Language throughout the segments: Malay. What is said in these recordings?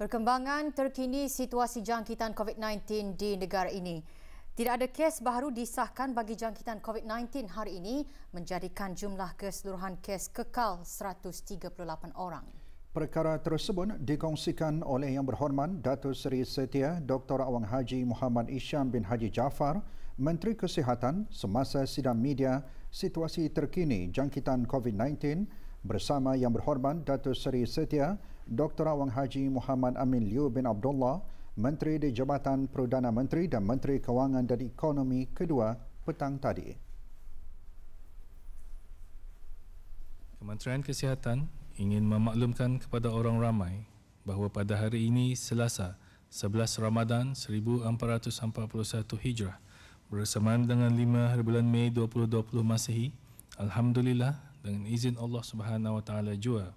Perkembangan terkini situasi jangkitan COVID-19 di negara ini. Tidak ada kes baru disahkan bagi jangkitan COVID-19 hari ini menjadikan jumlah keseluruhan kes kekal 138 orang. Perkara tersebut dikongsikan oleh Yang Berhormat Datuk Seri Setia Dr. Awang Haji Muhammad Isyam bin Haji Jafar, Menteri Kesihatan semasa sidang media situasi terkini jangkitan COVID-19 bersama yang berhormat Datuk Seri Setia Dr. Awang Haji Muhammad Amin Liu bin Abdullah, Menteri di Jabatan Perdana Menteri dan Menteri Kewangan dan Ekonomi kedua petang tadi. Kementerian Kesihatan ingin memaklumkan kepada orang ramai bahawa pada hari ini Selasa 11 Ramadan 1441 Hijrah bersamaan dengan 5 hari bulan Mei 2020 Masehi Alhamdulillah dengan izin Allah Subhanahu wa taala jua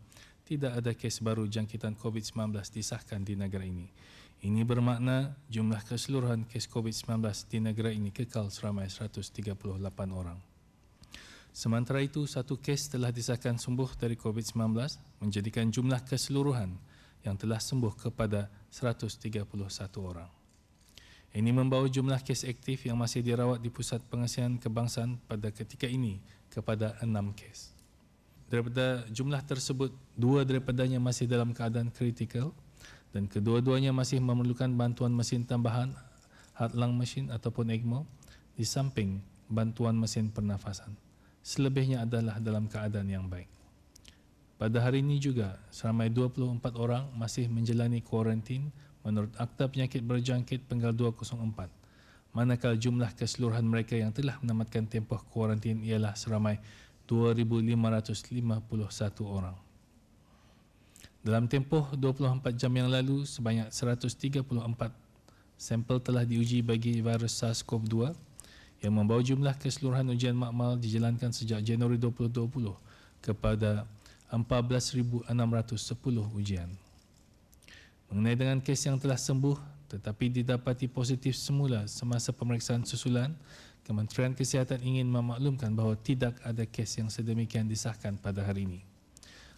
tidak ada kes baru jangkitan COVID-19 disahkan di negara ini. Ini bermakna jumlah keseluruhan kes COVID-19 di negara ini kekal seramai 138 orang. Sementara itu, satu kes telah disahkan sembuh dari COVID-19 menjadikan jumlah keseluruhan yang telah sembuh kepada 131 orang. Ini membawa jumlah kes aktif yang masih dirawat di Pusat Pengasihan Kebangsaan pada ketika ini kepada enam kes daripada jumlah tersebut dua daripadanya masih dalam keadaan kritikal dan kedua-duanya masih memerlukan bantuan mesin tambahan heartlung machine ataupun ECMO di samping bantuan mesin pernafasan selebihnya adalah dalam keadaan yang baik pada hari ini juga seramai 24 orang masih menjalani kuarantin menurut Akta Penyakit Berjangkit Penggal 204 manakala jumlah keseluruhan mereka yang telah menamatkan tempoh kuarantin ialah seramai 2,551 orang. Dalam tempoh 24 jam yang lalu, sebanyak 134 sampel telah diuji bagi virus SARS-CoV-2 yang membawa jumlah keseluruhan ujian makmal dijalankan sejak Januari 2020 kepada 14,610 ujian. Mengenai dengan kes yang telah sembuh tetapi didapati positif semula semasa pemeriksaan susulan Kementerian Kesihatan ingin memaklumkan bahawa tidak ada kes yang sedemikian disahkan pada hari ini.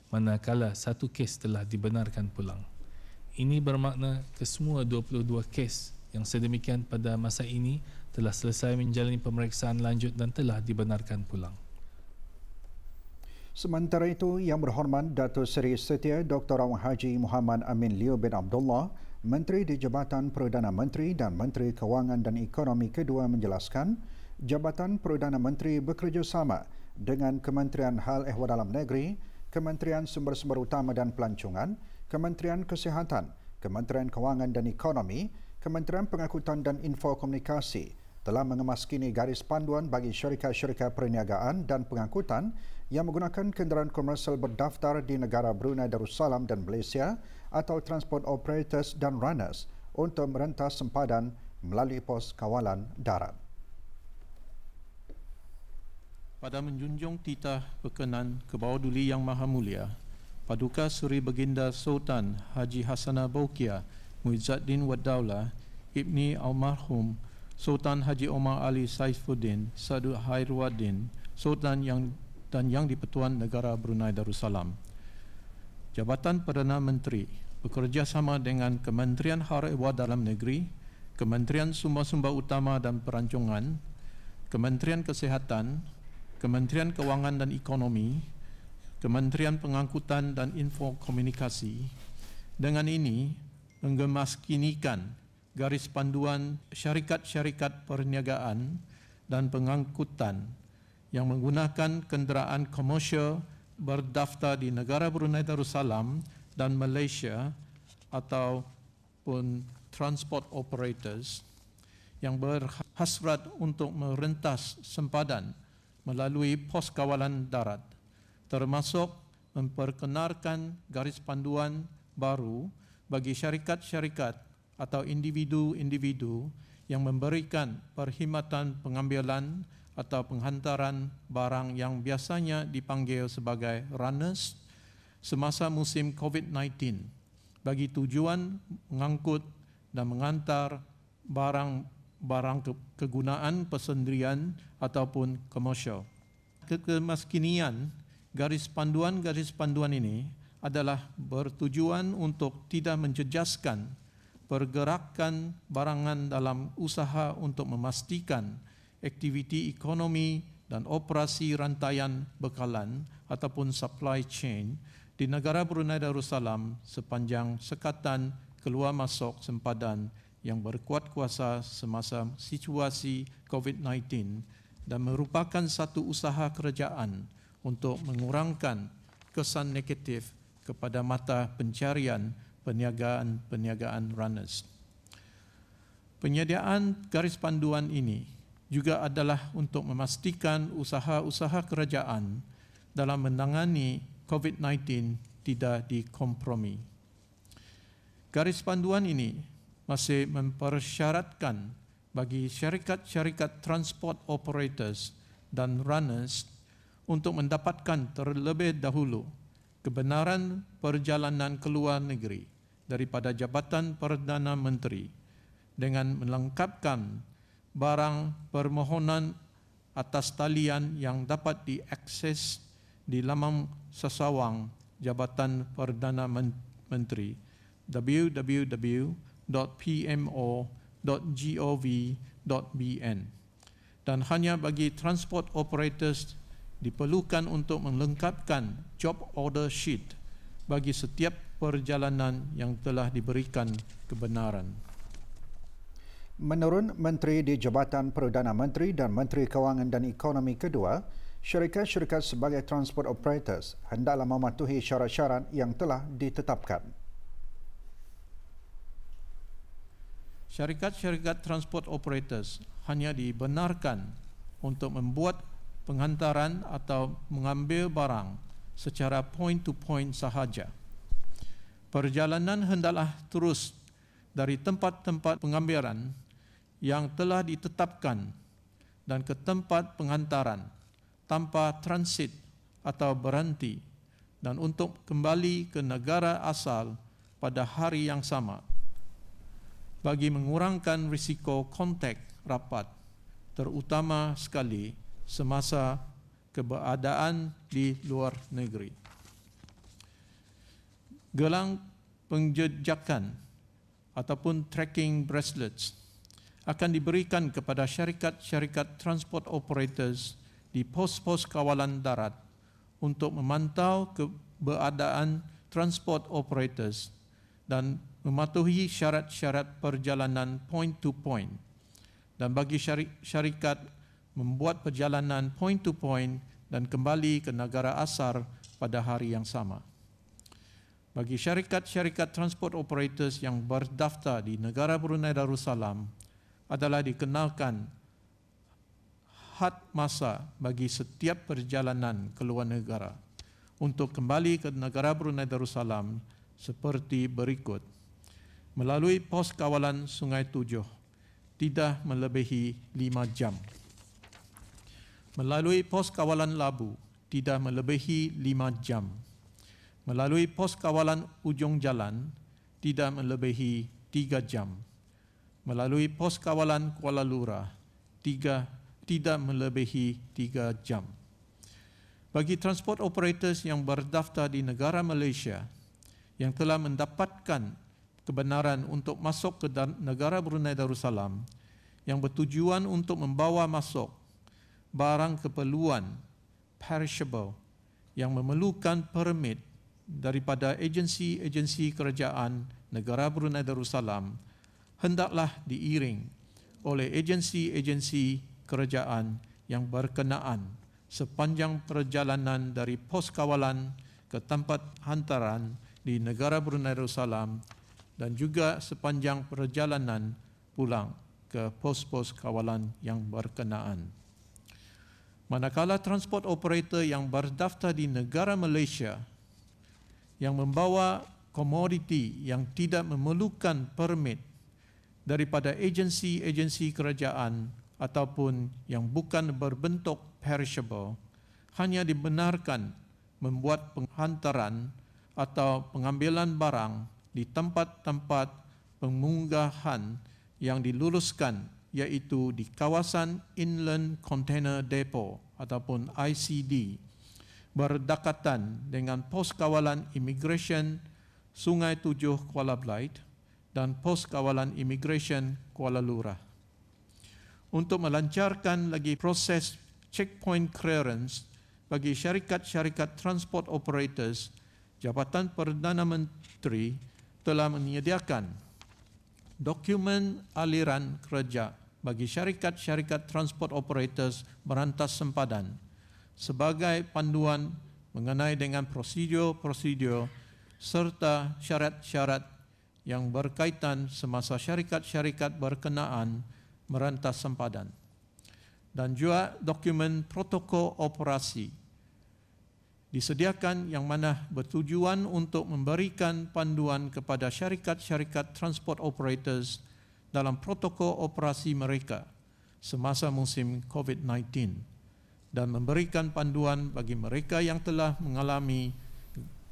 Manakala satu kes telah dibenarkan pulang. Ini bermakna kesemua 22 kes yang sedemikian pada masa ini telah selesai menjalani pemeriksaan lanjut dan telah dibenarkan pulang. Sementara itu, Yang Berhormat Dato Seri Setia Dr. Awang Haji Muhammad Amin Liu bin Abdullah, Menteri di Jabatan Perdana Menteri dan Menteri Kewangan dan Ekonomi Kedua menjelaskan, Jabatan Perdana Menteri bekerjasama dengan Kementerian Hal Ehwal Dalam Negeri, Kementerian Sumber-Sumber Utama dan Pelancongan, Kementerian Kesihatan, Kementerian Kewangan dan Ekonomi, Kementerian Pengakutan dan Info Komunikasi telah mengemaskini garis panduan bagi syarikat-syarikat perniagaan dan pengangkutan yang menggunakan kenderaan komersial berdaftar di negara Brunei Darussalam dan Malaysia atau transport operators dan runners untuk merentas sempadan melalui pos kawalan darat. Pada menjunjung titah perkenan ke bawah duli yang maha mulia, Paduka Suri Baginda Sultan Haji Hasanah Bokia Muizzaddin Waddaula Ibni Almarhum Sultan Haji Omar Ali Saifuddin Sadu Hairuddin Sultan yang dan yang di dipertuan negara Brunei Darussalam Jabatan Perdana Menteri bekerjasama dengan Kementerian Hara Ewa Dalam Negeri Kementerian Sumber-Sumber Utama dan Perancungan Kementerian Kesehatan Kementerian Kewangan dan Ekonomi, Kementerian Pengangkutan dan Infokomunikasi. Dengan ini, menggemaskinikan garis panduan syarikat-syarikat perniagaan dan pengangkutan yang menggunakan kenderaan komersial berdaftar di negara Brunei Darussalam dan Malaysia ataupun transport operators yang berhasrat untuk merentas sempadan melalui pos kawalan darat, termasuk memperkenarkan garis panduan baru bagi syarikat-syarikat atau individu-individu yang memberikan perkhidmatan pengambilan atau penghantaran barang yang biasanya dipanggil sebagai runners semasa musim COVID-19 bagi tujuan mengangkut dan mengantar barang barang kegunaan persendirian ataupun komersial. Kekemaskinian garis panduan-garis panduan ini adalah bertujuan untuk tidak menjejaskan pergerakan barangan dalam usaha untuk memastikan aktiviti ekonomi dan operasi rantaian bekalan ataupun supply chain di negara Brunei Darussalam sepanjang sekatan keluar masuk sempadan yang berkuat kuasa semasa situasi COVID-19 dan merupakan satu usaha kerajaan untuk mengurangkan kesan negatif kepada mata pencarian perniagaan-perniagaan runners. Penyediaan garis panduan ini juga adalah untuk memastikan usaha-usaha kerajaan dalam menangani COVID-19 tidak dikompromi. Garis panduan ini masih mempersyaratkan bagi syarikat-syarikat transport operators dan runners untuk mendapatkan terlebih dahulu kebenaran perjalanan ke luar negeri daripada Jabatan Perdana Menteri dengan melengkapkan barang permohonan atas talian yang dapat diakses di laman sesawang Jabatan Perdana Menteri www www.pmo.gov.bn dan hanya bagi transport operators diperlukan untuk melengkapkan job order sheet bagi setiap perjalanan yang telah diberikan kebenaran. Menurut Menteri di Jabatan Perdana Menteri dan Menteri Kewangan dan Ekonomi Kedua, syarikat-syarikat sebagai transport operators hendaklah mematuhi syarat-syarat yang telah ditetapkan. syarikat-syarikat transport operators hanya dibenarkan untuk membuat penghantaran atau mengambil barang secara point to point sahaja. Perjalanan hendaklah terus dari tempat-tempat pengambilan yang telah ditetapkan dan ke tempat penghantaran tanpa transit atau berhenti dan untuk kembali ke negara asal pada hari yang sama bagi mengurangkan risiko kontak rapat terutama sekali semasa keberadaan di luar negeri. Gelang penjejakan ataupun tracking bracelets akan diberikan kepada syarikat-syarikat transport operators di pos-pos kawalan darat untuk memantau keberadaan transport operators dan mematuhi syarat-syarat perjalanan point to point dan bagi syarikat membuat perjalanan point to point dan kembali ke negara asal pada hari yang sama. Bagi syarikat-syarikat transport operators yang berdaftar di negara Brunei Darussalam adalah dikenalkan had masa bagi setiap perjalanan keluar negara untuk kembali ke negara Brunei Darussalam seperti berikut melalui pos kawalan Sungai Tujuh tidak melebihi lima jam. Melalui pos kawalan Labu tidak melebihi lima jam. Melalui pos kawalan ujung jalan tidak melebihi tiga jam. Melalui pos kawalan Kuala Lura tiga, tidak melebihi tiga jam. Bagi transport operators yang berdaftar di negara Malaysia yang telah mendapatkan kebenaran untuk masuk ke negara Brunei Darussalam yang bertujuan untuk membawa masuk barang keperluan perishable yang memerlukan permit daripada agensi-agensi kerajaan negara Brunei Darussalam hendaklah diiring oleh agensi-agensi kerajaan yang berkenaan sepanjang perjalanan dari pos kawalan ke tempat hantaran di negara Brunei Darussalam dan juga sepanjang perjalanan pulang ke pos-pos kawalan yang berkenaan. Manakala transport operator yang berdaftar di negara Malaysia yang membawa komoditi yang tidak memerlukan permit daripada agensi-agensi kerajaan ataupun yang bukan berbentuk perishable hanya dibenarkan membuat penghantaran atau pengambilan barang di tempat-tempat pemunggahan yang diluluskan iaitu di kawasan Inland Container Depot ataupun ICD berdekatan dengan pos kawalan Immigration Sungai Tujuh Kuala Blight dan pos kawalan Immigration Kuala Lurah. Untuk melancarkan lagi proses checkpoint clearance bagi syarikat-syarikat transport operators, Jabatan Perdana Menteri telah menyediakan dokumen aliran kerja bagi syarikat-syarikat transport operators berantas sempadan sebagai panduan mengenai dengan prosedur-prosedur serta syarat-syarat yang berkaitan semasa syarikat-syarikat berkenaan merantas sempadan dan juga dokumen protokol operasi disediakan yang mana bertujuan untuk memberikan panduan kepada syarikat-syarikat transport operators dalam protokol operasi mereka semasa musim COVID-19 dan memberikan panduan bagi mereka yang telah mengalami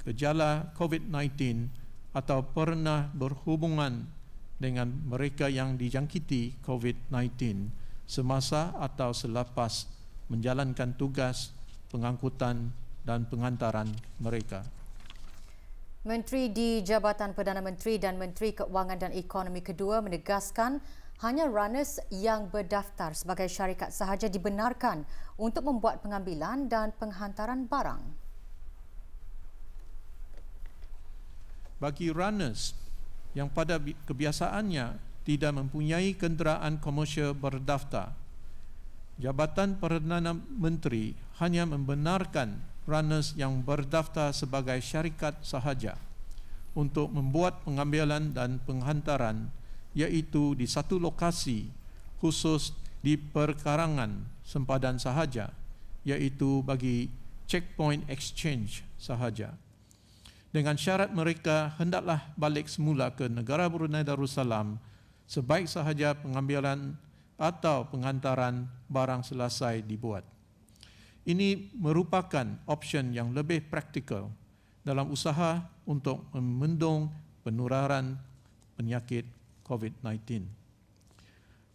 gejala COVID-19 atau pernah berhubungan dengan mereka yang dijangkiti COVID-19 semasa atau selepas menjalankan tugas pengangkutan dan pengantaran mereka. Menteri di Jabatan Perdana Menteri dan Menteri Keuangan dan Ekonomi Kedua menegaskan hanya runners yang berdaftar sebagai syarikat sahaja dibenarkan untuk membuat pengambilan dan penghantaran barang. Bagi runners yang pada kebiasaannya tidak mempunyai kenderaan komersial berdaftar, Jabatan Perdana Menteri hanya membenarkan runners yang berdaftar sebagai syarikat sahaja untuk membuat pengambilan dan penghantaran iaitu di satu lokasi khusus di perkarangan sempadan sahaja iaitu bagi checkpoint exchange sahaja. Dengan syarat mereka hendaklah balik semula ke negara Brunei Darussalam sebaik sahaja pengambilan atau penghantaran barang selesai dibuat. Ini merupakan option yang lebih praktikal dalam usaha untuk mendung penularan penyakit COVID-19.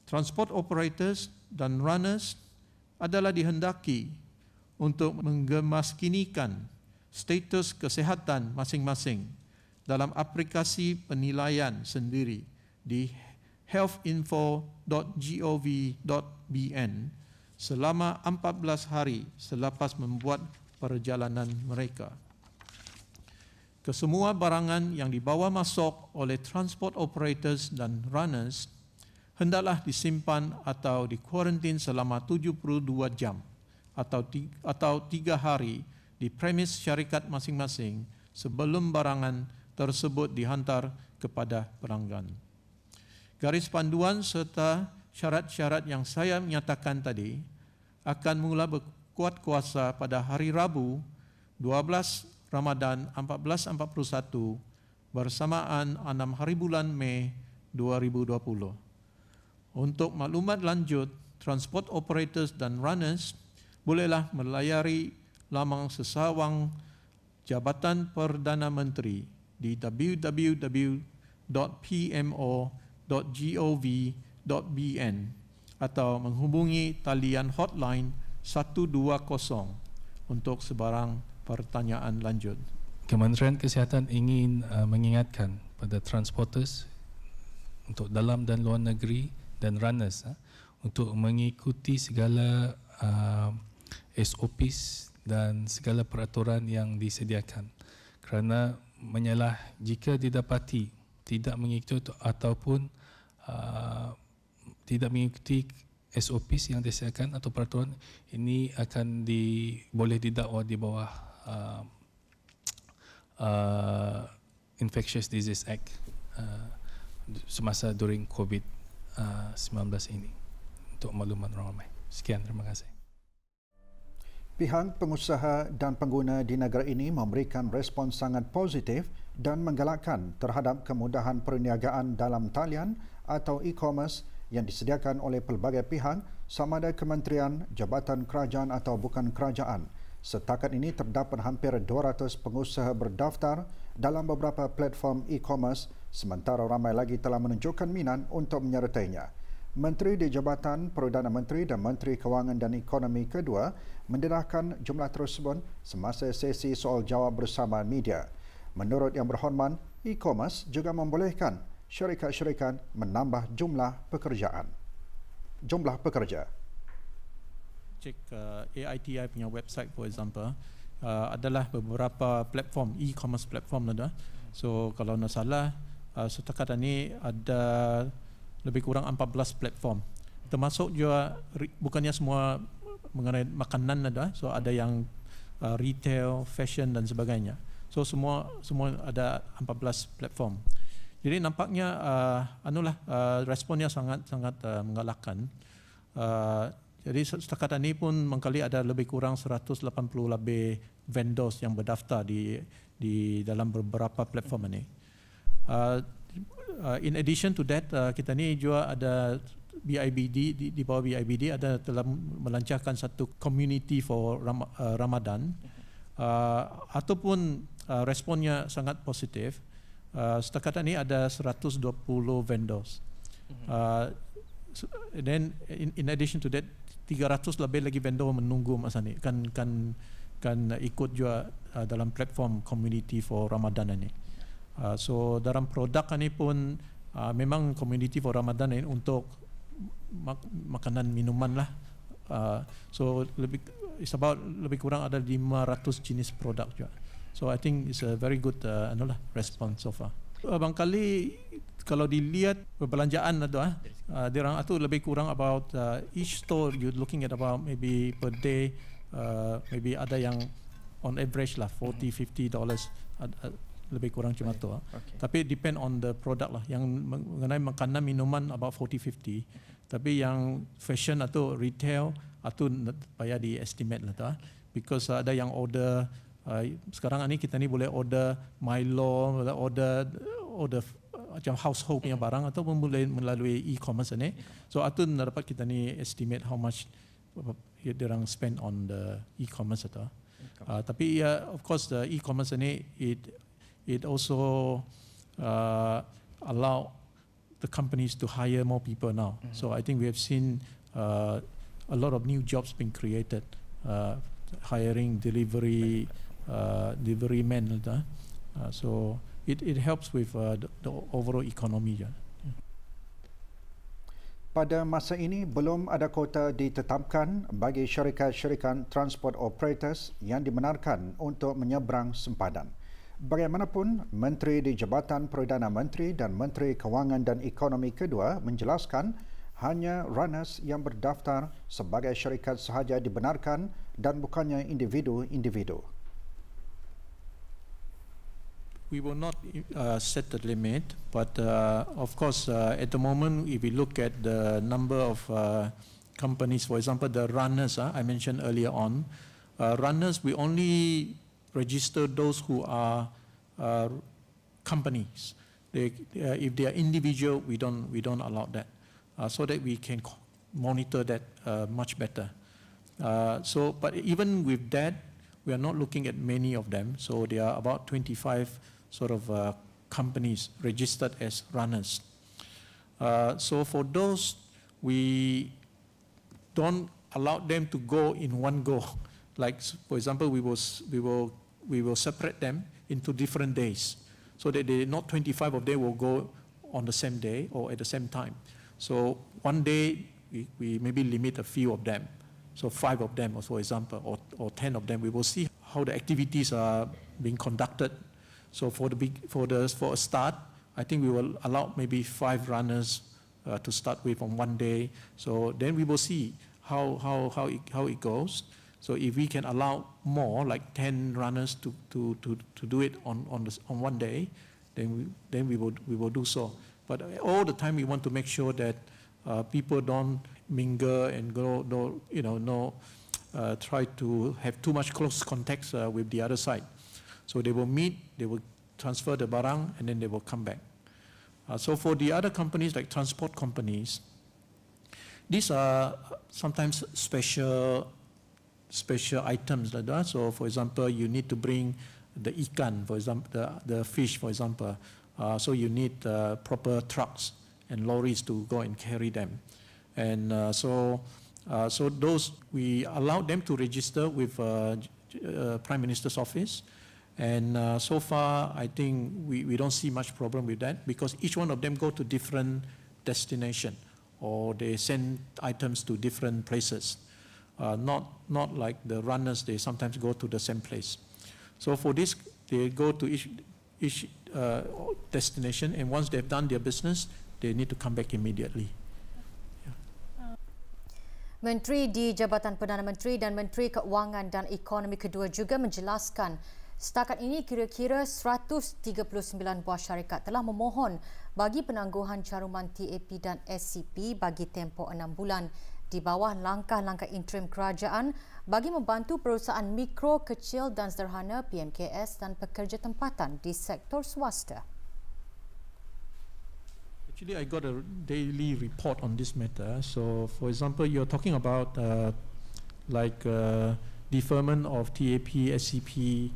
Transport operators dan runners adalah dihendaki untuk menggemaskinikan status kesehatan masing-masing dalam aplikasi penilaian sendiri di healthinfo.gov.bn selama 14 hari selepas membuat perjalanan mereka. Kesemua barangan yang dibawa masuk oleh transport operators dan runners hendaklah disimpan atau dikuarantin selama 72 jam atau atau tiga hari di premis syarikat masing-masing sebelum barangan tersebut dihantar kepada pelanggan. Garis panduan serta syarat-syarat yang saya menyatakan tadi akan mula berkuat kuasa pada hari Rabu 12 Ramadan 1441 bersamaan 6 hari bulan Mei 2020. Untuk maklumat lanjut, transport operators dan runners bolehlah melayari laman sesawang Jabatan Perdana Menteri di www.pmo.gov.my www.bn atau menghubungi talian hotline 120 untuk sebarang pertanyaan lanjut. Kementerian Kesihatan ingin uh, mengingatkan pada transporters untuk dalam dan luar negeri dan runners uh, untuk mengikuti segala uh, SOPs dan segala peraturan yang disediakan. Kerana menyalah jika didapati tidak mengikut ataupun uh, tidak mengikuti SOP yang disiarkan atau peraturan ini akan di, boleh didakwa di bawah uh, uh, Infectious Disease Act uh, semasa during COVID-19 uh, ini untuk makluman ramai. Sekian, terima kasih. Pihak pengusaha dan pengguna di negara ini memberikan respon sangat positif dan menggalakkan terhadap kemudahan perniagaan dalam talian atau e-commerce yang disediakan oleh pelbagai pihak sama ada kementerian, jabatan kerajaan atau bukan kerajaan. Setakat ini terdapat hampir 200 pengusaha berdaftar dalam beberapa platform e-commerce sementara ramai lagi telah menunjukkan minat untuk menyertainya. Menteri di Jabatan Perdana Menteri dan Menteri Kewangan dan Ekonomi kedua mendedahkan jumlah tersebut semasa sesi soal jawab bersama media. Menurut yang berhormat, e-commerce juga membolehkan syarikat-syarikat menambah jumlah pekerjaan. Jumlah pekerja. Cek uh, AITI punya website for example, uh, adalah beberapa platform, e-commerce platform ada. Lah so kalau tidak salah, uh, setakat ini ada lebih kurang 14 platform. Termasuk juga bukannya semua mengenai makanan ada, lah so ada yang uh, retail, fashion dan sebagainya. So semua semua ada 14 platform. Jadi nampaknya uh, anulah uh, ah, responnya sangat sangat uh, ah, menggalakkan. Uh, jadi setakat ini pun mengkali ada lebih kurang 180 lebih vendors yang berdaftar di di dalam beberapa platform ini. Uh, uh, in addition to that, uh, kita ni juga ada BIBD di, di bawah BIBD ada telah melancarkan satu community for Ram, uh, Ramadan uh, ataupun uh, responnya sangat positif. Uh, setakat ini ada 120 vendors. Mhm. Uh, and then in, in addition to that 300 lebih lagi vendor menunggu masa ni kan kan kan ikut juga uh, dalam platform community for Ramadan ini. Uh, so dalam produk ini pun uh, memang community for Ramadan ini untuk mak- makanan minuman lah. Uh, so lebih it's about lebih kurang ada 500 jenis produk juga. Uh, So I think it's a very good uh, lah, response so far. Bang Kali kalau dilihat perbelanjaan lah tu ah, uh, dia orang tu lebih kurang about uh, each store you looking at about maybe per day uh, maybe ada yang on average lah 40 50 hmm. dollars lebih kurang cuma tu ah. Okay. Tapi depend on the product lah yang mengenai makanan minuman about 40 50. Tapi yang fashion atau retail atau payah di estimate lah tu ah. Because ada yang order Uh, sekarang ni kita ni boleh order Milo, boleh order order uh, macam household punya barang atau boleh melalui e-commerce ni. So atau dapat kita ni estimate how much dia orang spend on the e-commerce atau. Uh, tapi uh, of course the e-commerce ni it it also uh, allow the companies to hire more people now. Mm-hmm. So I think we have seen uh, a lot of new jobs being created uh, hiring delivery delivery uh, man. Uh, uh, so it, it helps with uh, the, the overall economy. Yeah. Pada masa ini, belum ada kota ditetapkan bagi syarikat-syarikat transport operators yang dibenarkan untuk menyeberang sempadan. Bagaimanapun, Menteri di Jabatan Perdana Menteri dan Menteri Kewangan dan Ekonomi Kedua menjelaskan hanya runners yang berdaftar sebagai syarikat sahaja dibenarkan dan bukannya individu-individu. We will not uh, set the limit, but uh, of course, uh, at the moment, if we look at the number of uh, companies, for example, the runners uh, I mentioned earlier on, uh, runners, we only register those who are companies. They, if they are individual, we don't, we don't allow that, so that we can monitor that much better. so, but even with that, we are not looking at many of them. So there are about 25 sort of uh, companies registered as runners. Uh, so for those, we don't allow them to go in one go. Like, for example, we will, we will, we will separate them into different days so that they, not 25 of them will go on the same day or at the same time. So one day, we, we maybe limit a few of them. So five of them, for example, or, or 10 of them. We will see how the activities are being conducted so for the big, for the for a start, I think we will allow maybe five runners uh, to start with on one day. So then we will see how how how it, how it goes. So if we can allow more, like 10 runners to, to, to, to do it on, on, the on one day, then we, then we will, we will do so. But all the time we want to make sure that uh, people don't mingle and go, no, you know, no, uh, try to have too much close contacts uh, with the other side. So they will meet, they will transfer the barang, and then they will come back. Uh, so for the other companies, like transport companies, these are sometimes special special items like that. So for example, you need to bring the ikan, for example, the, the fish, for example. Uh, so you need uh, proper trucks and lorries to go and carry them. And uh, so, uh, so those, we allow them to register with uh, uh, Prime Minister's office. And uh, so far, I think we, we don't see much problem with that because each one of them go to different destination or they send items to different places. Uh, not, not like the runners, they sometimes go to the same place. So for this, they go to each, each uh, destination and once they've done their business, they need to come back immediately. Menteri di Jabatan Perdana Menteri dan Menteri Keuangan dan Ekonomi kedua juga menjelaskan Setakat ini kira-kira 139 buah syarikat telah memohon bagi penangguhan caruman TAP dan SCP bagi tempoh enam bulan di bawah langkah-langkah interim kerajaan bagi membantu perusahaan mikro, kecil dan sederhana PMKS dan pekerja tempatan di sektor swasta. Actually, I got a daily report on this matter. So, for example, you're talking about uh, like uh, deferment of TAP, SCP,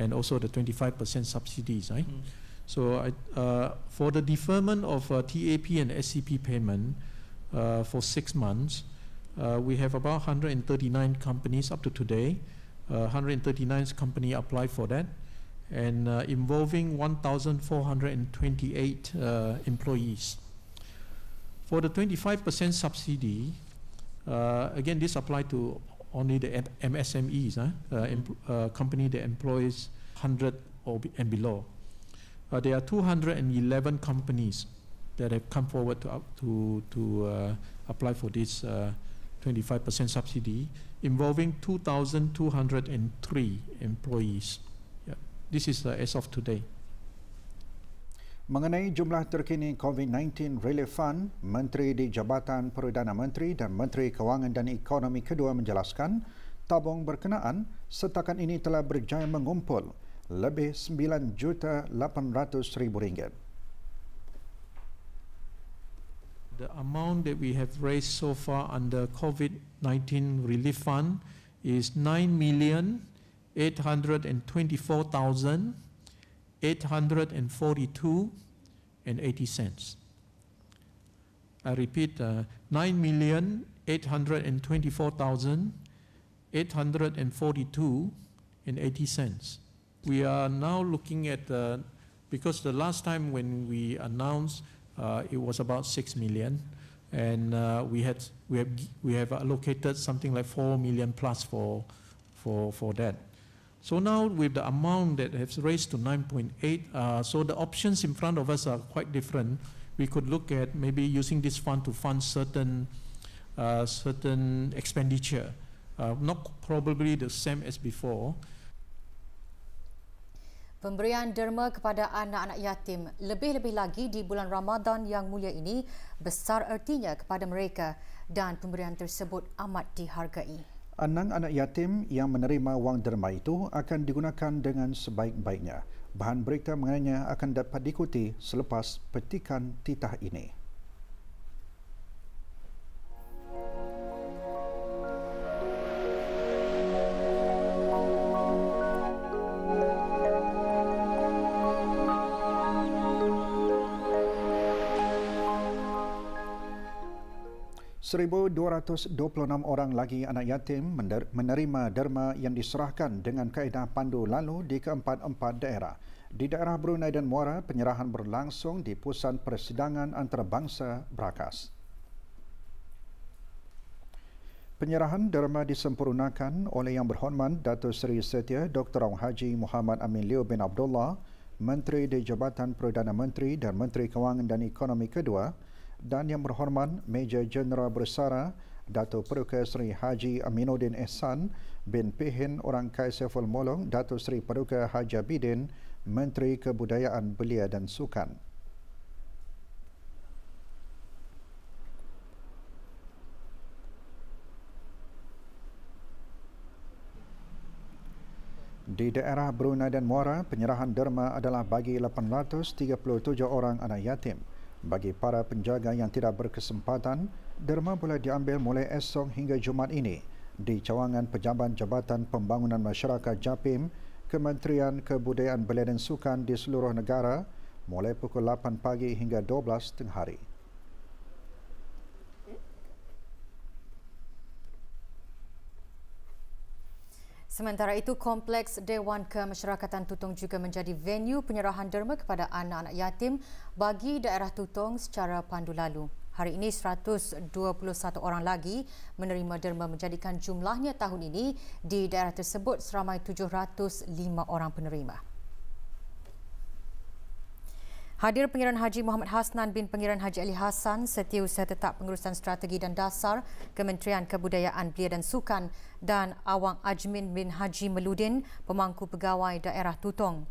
and also the 25% subsidies, right? Mm. So I, uh, for the deferment of uh, TAP and SCP payment uh, for six months, uh, we have about 139 companies up to today. 139 uh, company apply for that, and uh, involving 1,428 employees. For the 25% subsidy, again, this apply to only the MSMEs, huh? uh, uh, company that employs 100 or and below. Uh, there are 211 companies that have come forward to, to, to uh, apply for this 25% uh, subsidy, involving 2,203 employees. Yeah. This is uh, as of today. Mengenai jumlah terkini COVID-19 Relief Fund, Menteri di Jabatan Perdana Menteri dan Menteri Kewangan dan Ekonomi Kedua menjelaskan, tabung berkenaan setakat ini telah berjaya mengumpul lebih RM9,800,000. The amount that we have raised so far under COVID-19 Relief Fund is 9,824,000 842 and 80 cents. I repeat, uh, 9,824,842 and 80 cents. We are now looking at, uh, because the last time when we announced, uh, it was about 6 million. And uh, we, had, we, have, we have allocated something like 4 million plus for, for, for that. So now with the amount that has raised to 9.8, uh, so the options in front of us are quite different. We could look at maybe using this fund to fund certain uh, certain expenditure, uh, not probably the same as before. Pemberian derma kepada anak-anak yatim lebih-lebih lagi di bulan Ramadan yang mulia ini besar ertinya kepada mereka dan pemberian tersebut amat dihargai. Enang anak yatim yang menerima wang derma itu akan digunakan dengan sebaik-baiknya. Bahan berita mengenainya akan dapat diikuti selepas petikan titah ini. 1,226 orang lagi anak yatim menerima derma yang diserahkan dengan kaedah pandu lalu di keempat-empat daerah. Di daerah Brunei dan Muara, penyerahan berlangsung di Pusat Persidangan Antarabangsa Brakas. Penyerahan derma disempurnakan oleh Yang Berhormat Datuk Seri Setia Dr. Rauh Haji Muhammad Amin Leo bin Abdullah, Menteri di Jabatan Perdana Menteri dan Menteri Kewangan dan Ekonomi Kedua, dan yang berhormat Major Jeneral Bersara Dato Perdeka Seri Haji Aminuddin Ehsan bin Pihin Orang Kaisaful Molong Dato Seri Perdeka Haji Abidin Menteri Kebudayaan Belia dan Sukan. Di daerah Brunei dan Muara, penyerahan derma adalah bagi 837 orang anak yatim. Bagi para penjaga yang tidak berkesempatan, derma boleh diambil mulai esok hingga Jumaat ini di cawangan Pejabat Jabatan Pembangunan Masyarakat JAPIM, Kementerian Kebudayaan Belia dan Sukan di seluruh negara mulai pukul 8 pagi hingga 12 tengah hari. Sementara itu, Kompleks Dewan Kemasyarakatan Tutong juga menjadi venue penyerahan derma kepada anak-anak yatim bagi daerah Tutong secara pandu lalu. Hari ini, 121 orang lagi menerima derma menjadikan jumlahnya tahun ini di daerah tersebut seramai 705 orang penerima. Hadir Pengiran Haji Muhammad Hasnan bin Pengiran Haji Ali Hasan, Setiausaha Tetap Pengurusan Strategi dan Dasar Kementerian Kebudayaan Belia dan Sukan dan Awang Ajmin bin Haji Meludin, Pemangku Pegawai Daerah Tutong.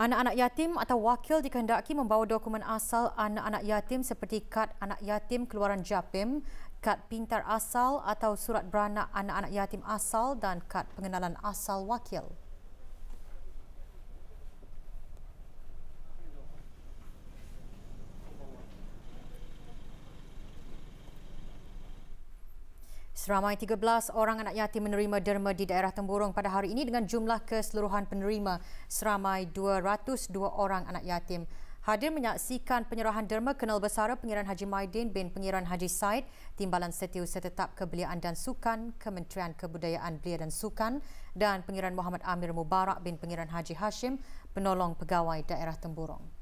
Anak-anak yatim atau wakil dikehendaki membawa dokumen asal anak-anak yatim seperti kad anak yatim keluaran JAPIM, kad pintar asal atau surat beranak anak-anak yatim asal dan kad pengenalan asal wakil. Seramai 13 orang anak yatim menerima derma di daerah Temburong pada hari ini dengan jumlah keseluruhan penerima seramai 202 orang anak yatim. Hadir menyaksikan penyerahan derma kenal besara Pengiran Haji Maidin bin Pengiran Haji Said, Timbalan Setiu Setetap Kebeliaan dan Sukan, Kementerian Kebudayaan Belia dan Sukan dan Pengiran Muhammad Amir Mubarak bin Pengiran Haji Hashim, penolong pegawai daerah Temburong.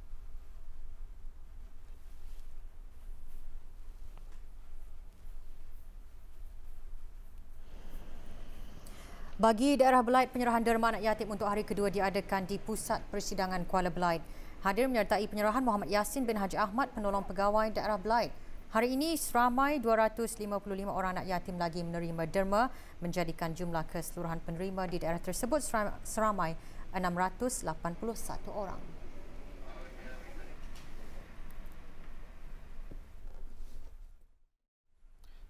Bagi daerah Belait, penyerahan derma anak yatim untuk hari kedua diadakan di Pusat Persidangan Kuala Belait. Hadir menyertai penyerahan Muhammad Yasin bin Haji Ahmad, penolong pegawai daerah Belait. Hari ini, seramai 255 orang anak yatim lagi menerima derma, menjadikan jumlah keseluruhan penerima di daerah tersebut seramai 681 orang.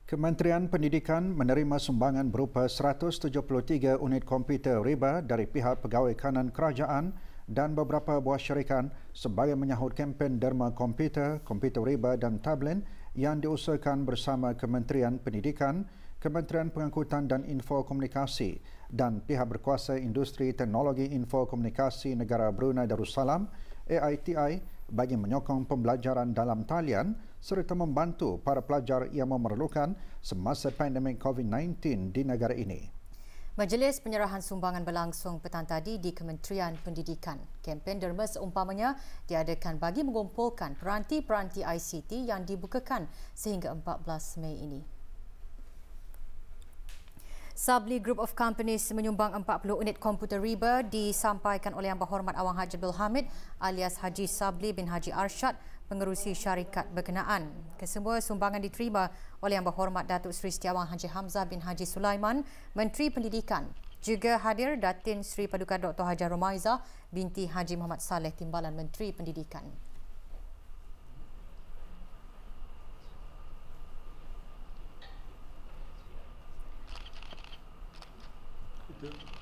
Kementerian Pendidikan menerima sumbangan berupa 173 unit komputer riba dari pihak pegawai kanan kerajaan dan beberapa buah syarikat sebagai menyahut kempen derma komputer, komputer riba dan tablet yang diusahakan bersama Kementerian Pendidikan, Kementerian Pengangkutan dan Info Komunikasi dan pihak berkuasa Industri Teknologi Info Komunikasi Negara Brunei Darussalam, AITI, bagi menyokong pembelajaran dalam talian serta membantu para pelajar yang memerlukan semasa pandemik COVID-19 di negara ini. Majlis penyerahan sumbangan berlangsung petang tadi di Kementerian Pendidikan. Kempen derma seumpamanya diadakan bagi mengumpulkan peranti-peranti ICT yang dibukakan sehingga 14 Mei ini. Sabli Group of Companies menyumbang 40 unit komputer riba disampaikan oleh Yang Berhormat Awang Haji Abdul Hamid alias Haji Sabli bin Haji Arshad pengerusi syarikat berkenaan. Kesemua sumbangan diterima oleh Yang Berhormat Datuk Seri Setiawang Haji Hamzah bin Haji Sulaiman, Menteri Pendidikan. Juga hadir Datin Seri Paduka Dr. Hajar Romaiza binti Haji Muhammad Saleh Timbalan Menteri Pendidikan. Thank you.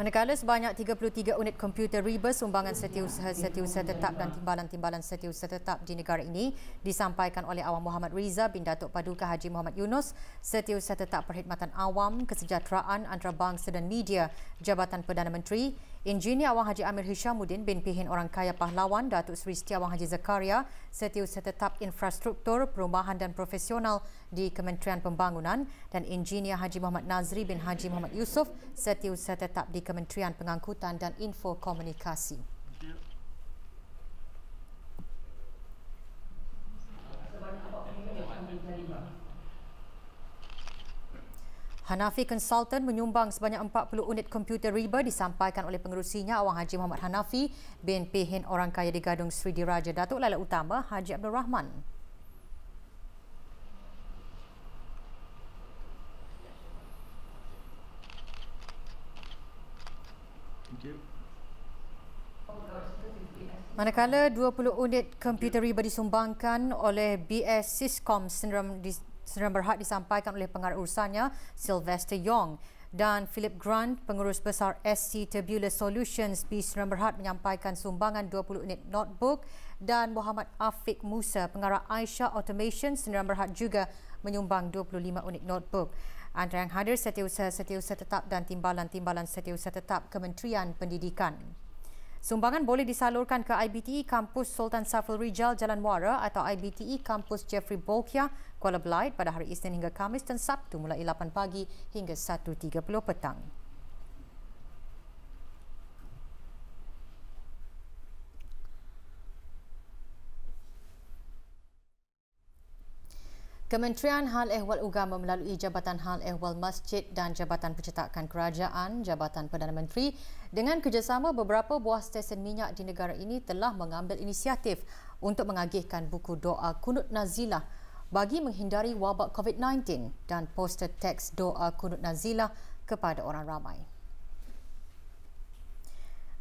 Manakala sebanyak 33 unit komputer Reba sumbangan setiausaha-setiausaha tetap dan timbalan-timbalan setiausaha tetap di negara ini disampaikan oleh Awam Muhammad Riza bin Datuk Paduka Haji Muhammad Yunus, setiausaha tetap perkhidmatan awam, kesejahteraan antarabangsa dan media, Jabatan Perdana Menteri Injinia Wang Haji Amir Hishamuddin bin Pihin Orang Kaya Pahlawan Datuk Seri Setiawang Haji Zakaria Setiausaha Tetap Infrastruktur Perumahan dan Profesional di Kementerian Pembangunan dan Injinia Haji Muhammad Nazri bin Haji Muhammad Yusof Setiausaha Tetap di Kementerian Pengangkutan dan Info Komunikasi. Hanafi Consultant menyumbang sebanyak 40 unit komputer riba disampaikan oleh pengerusinya Awang Haji Muhammad Hanafi bin Pihin Orang Kaya di Gadung Sri Diraja Datuk Lala Utama Haji Abdul Rahman. Manakala 20 unit komputer riba disumbangkan oleh BS Siscom Syndrome Seram Berhad disampaikan oleh pengarah urusannya Sylvester Yong dan Philip Grant, pengurus besar SC Tabula Solutions B. Seram Berhad menyampaikan sumbangan 20 unit notebook dan Muhammad Afiq Musa, pengarah Aisyah Automation Seram Berhad juga menyumbang 25 unit notebook. Antara yang hadir setiausaha-setiausaha tetap dan timbalan-timbalan setiausaha tetap Kementerian Pendidikan. Sumbangan boleh disalurkan ke IBTE Kampus Sultan Safal Rijal Jalan Muara atau IBTE Kampus Jeffrey Bolkiah Kuala Belait pada hari Isnin hingga Kamis dan Sabtu mulai 8 pagi hingga 1.30 petang. Kementerian Hal Ehwal Ugama melalui Jabatan Hal Ehwal Masjid dan Jabatan Pencetakan Kerajaan, Jabatan Perdana Menteri dengan kerjasama beberapa buah stesen minyak di negara ini telah mengambil inisiatif untuk mengagihkan buku doa kunut nazilah bagi menghindari wabak COVID-19 dan poster teks doa kunut nazilah kepada orang ramai.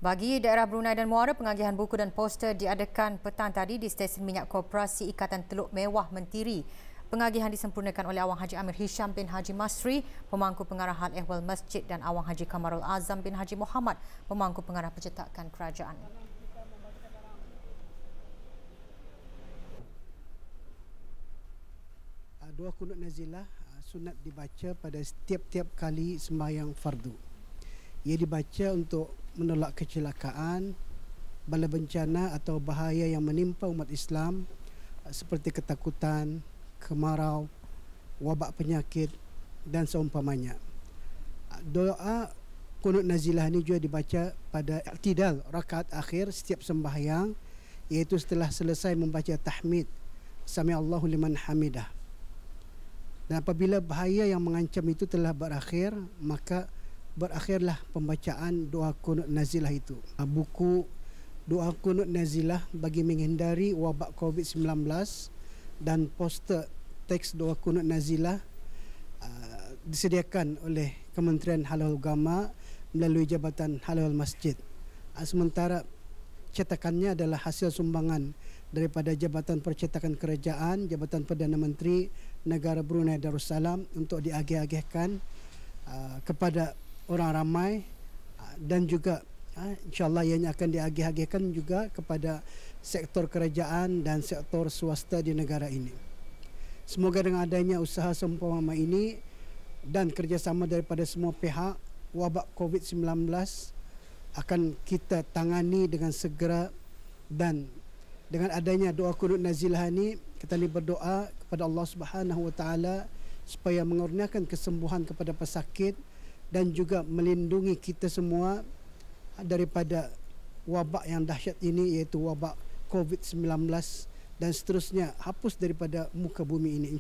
Bagi daerah Brunei dan Muara, pengagihan buku dan poster diadakan petang tadi di Stesen Minyak Koperasi Ikatan Teluk Mewah Mentiri. Pengagihan disempurnakan oleh Awang Haji Amir Hisham bin Haji Masri, pemangku pengarah Hal Ehwal Masjid dan Awang Haji Kamarul Azam bin Haji Muhammad, pemangku pengarah pencetakan kerajaan. dua kunut nazilah ah, sunat dibaca pada setiap-tiap kali sembahyang fardu. Ia dibaca untuk menolak kecelakaan, bala bencana atau bahaya yang menimpa umat Islam ah, seperti ketakutan, kemarau, wabak penyakit dan seumpamanya. Ah, doa kunut nazilah ini juga dibaca pada iktidal rakaat akhir setiap sembahyang iaitu setelah selesai membaca tahmid. Sami Allahu liman hamidah. Dan apabila bahaya yang mengancam itu telah berakhir, maka berakhirlah pembacaan doa kunut nazilah itu. Ah, buku doa kunut nazilah bagi menghindari wabak COVID-19 dan poster teks doa kunut nazilah ah, disediakan oleh Kementerian Halal Agama melalui Jabatan Halal Masjid. Ah, sementara cetakannya adalah hasil sumbangan daripada Jabatan Percetakan Kerajaan, Jabatan Perdana Menteri negara Brunei Darussalam untuk diagih-agihkan uh, kepada orang ramai uh, dan juga uh, insyaAllah ianya akan diagih-agihkan juga kepada sektor kerajaan dan sektor swasta di negara ini. Semoga dengan adanya usaha sempurna ini dan kerjasama daripada semua pihak wabak COVID-19 akan kita tangani dengan segera dan dengan adanya doa kunut nazilah ini kita ni berdoa kepada Allah Subhanahu Wa Taala supaya mengurniakan kesembuhan kepada pesakit dan juga melindungi kita semua daripada wabak yang dahsyat ini iaitu wabak COVID-19 dan seterusnya hapus daripada muka bumi ini.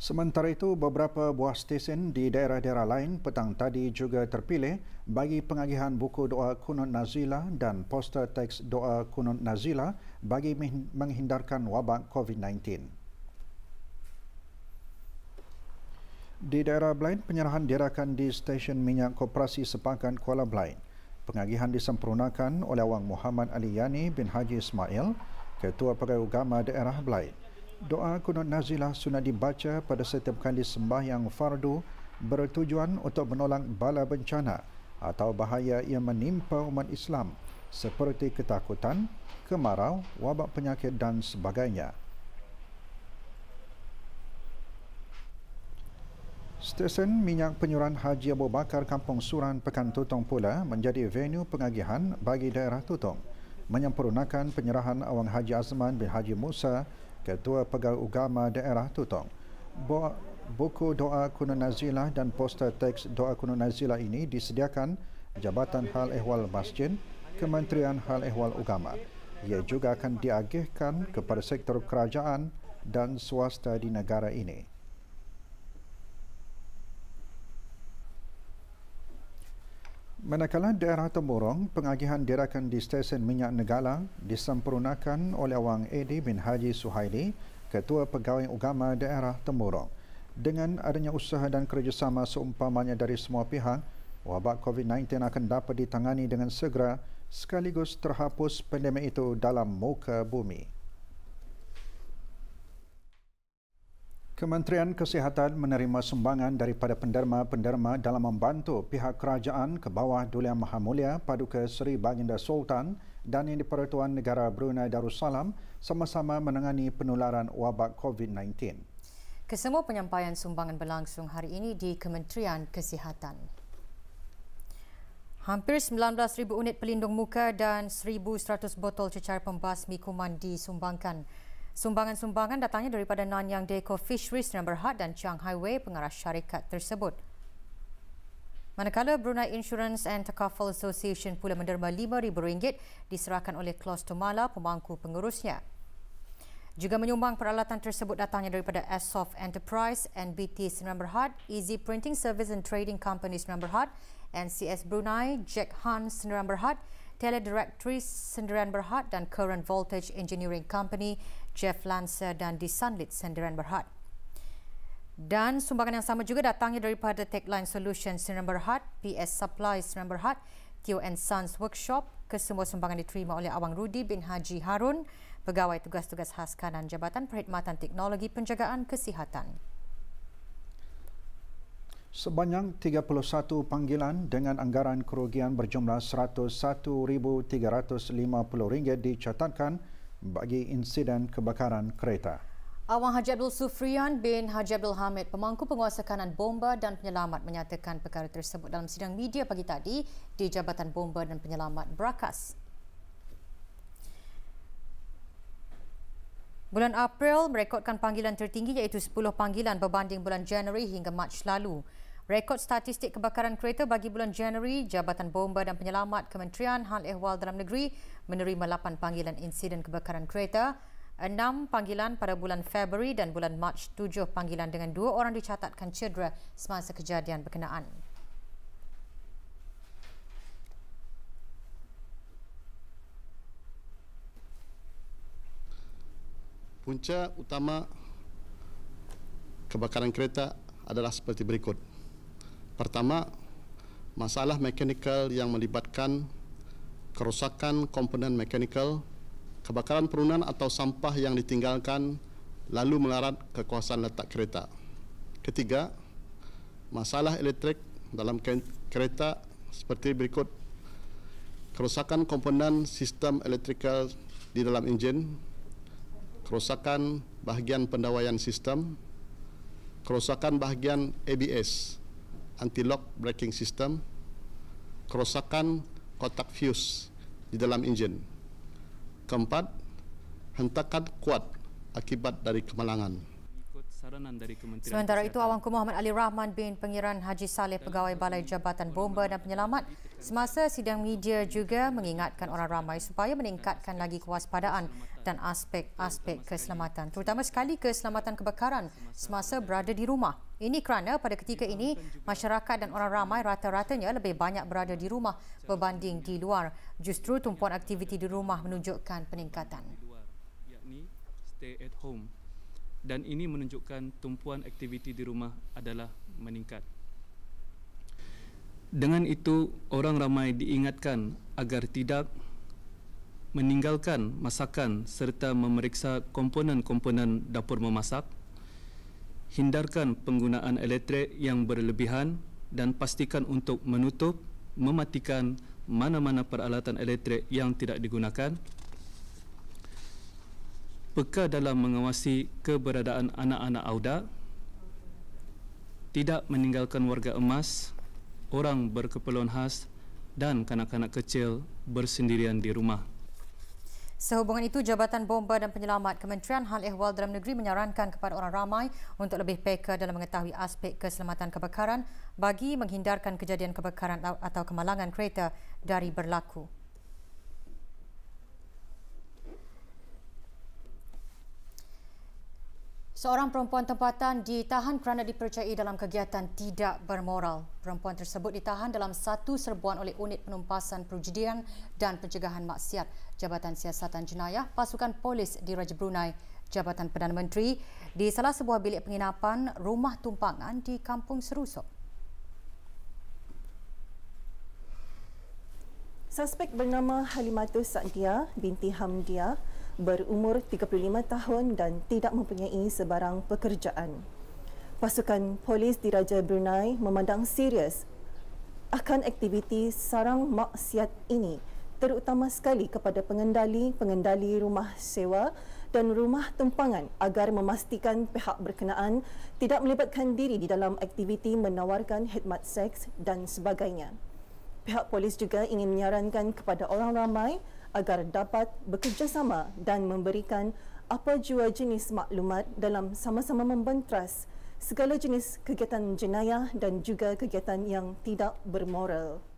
Sementara itu, beberapa buah stesen di daerah-daerah lain petang tadi juga terpilih bagi pengagihan buku doa kunun Nazila dan poster teks doa kunun Nazila bagi menghindarkan wabak COVID-19. Di daerah Blain, penyerahan dirakan di Stesen Minyak Koperasi Sepakan Kuala Blain. Pengagihan disempurnakan oleh Wang Muhammad Ali Yani bin Haji Ismail, Ketua Pegawai Agama Daerah Blain. Doa kunut nazilah sunat dibaca pada setiap kali sembahyang fardu bertujuan untuk menolak bala bencana atau bahaya yang menimpa umat Islam seperti ketakutan, kemarau, wabak penyakit dan sebagainya. Stesen Minyak Penyuran Haji Abu Bakar Kampung Suran Pekan Tutong pula menjadi venue pengagihan bagi daerah Tutong menyempurnakan penyerahan Awang Haji Azman bin Haji Musa, Ketua Pegawai Ugama Daerah Tutong. Buku Doa Kuno Nazilah dan poster teks Doa Kuno Nazilah ini disediakan Jabatan Hal Ehwal Masjid Kementerian Hal Ehwal Agama. Ia juga akan diagihkan kepada sektor kerajaan dan swasta di negara ini. Manakala daerah Temurong, pengagihan dirakan di stesen minyak negara disempurnakan oleh Wang Edi bin Haji Suhaili, Ketua Pegawai Agama Daerah Temurong. Dengan adanya usaha dan kerjasama seumpamanya dari semua pihak, wabak COVID-19 akan dapat ditangani dengan segera sekaligus terhapus pandemik itu dalam muka bumi. Kementerian Kesihatan menerima sumbangan daripada penderma-penderma dalam membantu pihak kerajaan ke bawah Dulia Maha Mulia Paduka Seri Baginda Sultan dan Yang Dipertuan Negara Brunei Darussalam sama-sama menangani penularan wabak COVID-19. Kesemua penyampaian sumbangan berlangsung hari ini di Kementerian Kesihatan. Hampir 19,000 unit pelindung muka dan 1,100 botol cecair pembasmi kuman disumbangkan. Sumbangan-sumbangan datangnya daripada Nanyang Deco Fisheries dan Berhad dan Chiang Highway pengarah syarikat tersebut. Manakala Brunei Insurance and Takaful Association pula menderma RM5,000 diserahkan oleh Klaus Tumala, pemangku pengurusnya. Juga menyumbang peralatan tersebut datangnya daripada Asoft Enterprise, NBT Sinan Berhad, Easy Printing Service and Trading Company Sinan Berhad, NCS Brunei, Jack Han Sendirian Berhad, Teledirectory Sendirian Berhad dan Current Voltage Engineering Company, Jeff Lancer dan Disanlit Sendirian Berhad. Dan sumbangan yang sama juga datangnya daripada Techline Solutions Sendirian Berhad, PS Supply Sendirian Berhad, Tio Sons Workshop. Kesemua sumbangan diterima oleh Awang Rudi bin Haji Harun, Pegawai Tugas-Tugas Khas Kanan Jabatan Perkhidmatan Teknologi Penjagaan Kesihatan. Sebanyak 31 panggilan dengan anggaran kerugian berjumlah RM101,350 dicatatkan bagi insiden kebakaran kereta. Awang Haji Abdul Sufrian bin Haji Abdul Hamid, pemangku penguasa kanan bomba dan penyelamat menyatakan perkara tersebut dalam sidang media pagi tadi di Jabatan Bomba dan Penyelamat Berakas. Bulan April merekodkan panggilan tertinggi iaitu 10 panggilan berbanding bulan Januari hingga Mac lalu. Rekod statistik kebakaran kereta bagi bulan Januari, Jabatan Bomba dan Penyelamat Kementerian Hal Ehwal Dalam Negeri menerima 8 panggilan insiden kebakaran kereta, 6 panggilan pada bulan Februari dan bulan Mac 7 panggilan dengan 2 orang dicatatkan cedera semasa kejadian berkenaan. Punca utama kebakaran kereta adalah seperti berikut. Pertama, masalah mekanikal yang melibatkan kerosakan komponen mekanikal, kebakaran perunan atau sampah yang ditinggalkan lalu melarat ke kawasan letak kereta. Ketiga, masalah elektrik dalam kereta seperti berikut. Kerosakan komponen sistem elektrikal di dalam enjin, kerosakan bahagian pendawaian sistem, kerosakan bahagian ABS, anti-lock braking system, kerosakan kotak fuse di dalam enjin. Keempat, hentakan kuat akibat dari kemalangan. Sementara Kesihatan. itu, Awangku Muhammad Ali Rahman bin Pengiran Haji Saleh Pegawai Balai Jabatan Bomba dan Penyelamat semasa sidang media juga mengingatkan orang ramai supaya meningkatkan lagi kewaspadaan dan aspek-aspek keselamatan, terutama sekali keselamatan kebakaran semasa berada di rumah. Ini kerana pada ketika ini masyarakat dan orang ramai rata-ratanya lebih banyak berada di rumah berbanding di luar. Justru tumpuan aktiviti di rumah menunjukkan peningkatan. Yakni stay at home. Dan ini menunjukkan tumpuan aktiviti di rumah adalah meningkat. Dengan itu, orang ramai diingatkan agar tidak meninggalkan masakan serta memeriksa komponen-komponen dapur memasak. Hindarkan penggunaan elektrik yang berlebihan dan pastikan untuk menutup, mematikan mana-mana peralatan elektrik yang tidak digunakan. Peka dalam mengawasi keberadaan anak-anak auda. Tidak meninggalkan warga emas, orang berkepulauan khas dan kanak-kanak kecil bersendirian di rumah. Sehubungan itu, Jabatan Bomba dan Penyelamat Kementerian Hal Ehwal Dalam Negeri menyarankan kepada orang ramai untuk lebih peka dalam mengetahui aspek keselamatan kebakaran bagi menghindarkan kejadian kebakaran atau kemalangan kereta dari berlaku. Seorang perempuan tempatan ditahan kerana dipercayai dalam kegiatan tidak bermoral. Perempuan tersebut ditahan dalam satu serbuan oleh unit penumpasan perjudian dan pencegahan maksiat Jabatan Siasatan Jenayah Pasukan Polis di Raja Brunei, Jabatan Perdana Menteri di salah sebuah bilik penginapan rumah tumpangan di Kampung Serusok. Suspek bernama Halimatus Sa'diah binti Hamdiah berumur 35 tahun dan tidak mempunyai sebarang pekerjaan. Pasukan polis di Raja Brunei memandang serius akan aktiviti sarang maksiat ini terutama sekali kepada pengendali-pengendali rumah sewa dan rumah tempangan agar memastikan pihak berkenaan tidak melibatkan diri di dalam aktiviti menawarkan khidmat seks dan sebagainya. Pihak polis juga ingin menyarankan kepada orang ramai agar dapat bekerjasama dan memberikan apa jua jenis maklumat dalam sama-sama membentras segala jenis kegiatan jenayah dan juga kegiatan yang tidak bermoral.